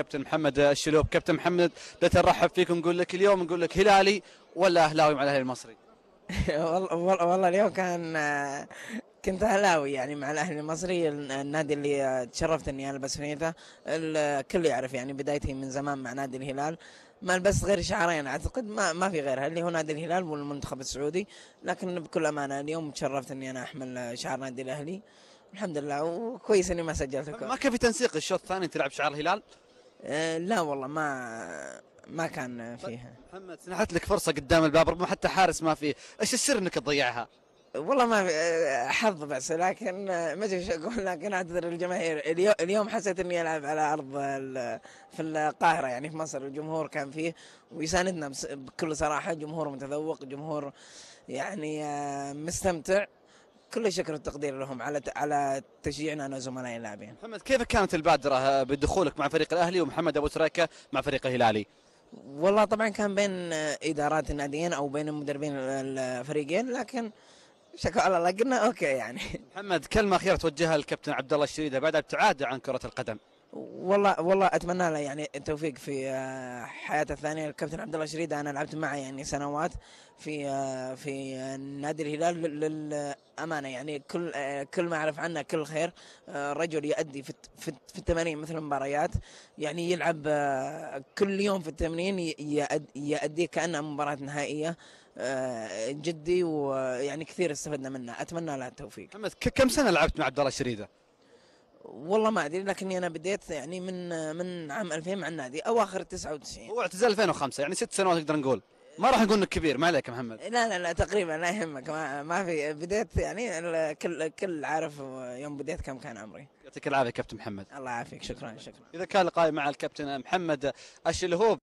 كابتن محمد الشلوب كابتن محمد نترحب فيك ونقول لك اليوم نقول لك هلالي ولا اهلاوي مع الاهلي المصري والله والله اليوم كان كنت اهلاوي يعني مع الاهلي المصري النادي اللي تشرفت اني البس فنيته الكل يعرف يعني بدايتي من زمان مع نادي الهلال ما لبست غير شعرين اعتقد ما ما في غيرها اللي هو نادي الهلال والمنتخب السعودي لكن بكل امانه اليوم تشرفت اني انا احمل شعار نادي الاهلي الحمد لله وكويس اني ما سجلت ما كان في تنسيق الشوط الثاني تلعب شعار الهلال آه، لا والله ما ما كان فيها محمد سنحت لك فرصه قدام الباب ربما حتى حارس ما فيه ايش السر انك تضيعها والله ما آه، حظ بس لكن آه، ما ادري ايش اقول لكن اعتذر للجماهير اليوم حسيت اني العب على ارض في القاهره يعني في مصر الجمهور كان فيه ويساندنا بكل صراحه جمهور متذوق جمهور يعني مستمتع كل الشكر والتقدير لهم على على تشجيعنا انا وزملائي اللاعبين. محمد كيف كانت البادره آه، بدخولك مع فريق الاهلي ومحمد ابو تريكه مع فريق الهلالي؟ والله طبعا كان بين آه، ادارات الناديين او بين المدربين الفريقين لكن شكرا الله قلنا اوكي يعني. محمد كلمه اخيره توجهها للكابتن عبد الله الشريده بعد ابتعاده عن كره القدم. والله والله اتمنى له يعني التوفيق في آه، حياته الثانيه الكابتن عبد الله شريده انا لعبت معه يعني سنوات في آه، في آه، نادي الهلال للامانه يعني كل كل ما اعرف عنه كل خير رجل يؤدي في في التمارين مثل المباريات يعني يلعب كل يوم في التمرين يؤدي كانه مباراه نهائيه جدي ويعني كثير استفدنا منه اتمنى له التوفيق كم سنه لعبت مع عبد الله شريده والله ما ادري لكني انا بديت يعني من من عام 2000 مع النادي اواخر 99 هو اعتزال 2005 يعني ست سنوات نقدر نقول ما راح نقول انك كبير ما عليك محمد لا لا لا تقريبا لا يهمك ما, ما في بديت يعني كل كل عارف يوم بديت كم كان عمري يعطيك العافيه كابتن محمد الله يعافيك شكرا شكرا اذا كان لقائي مع الكابتن محمد الشلهوب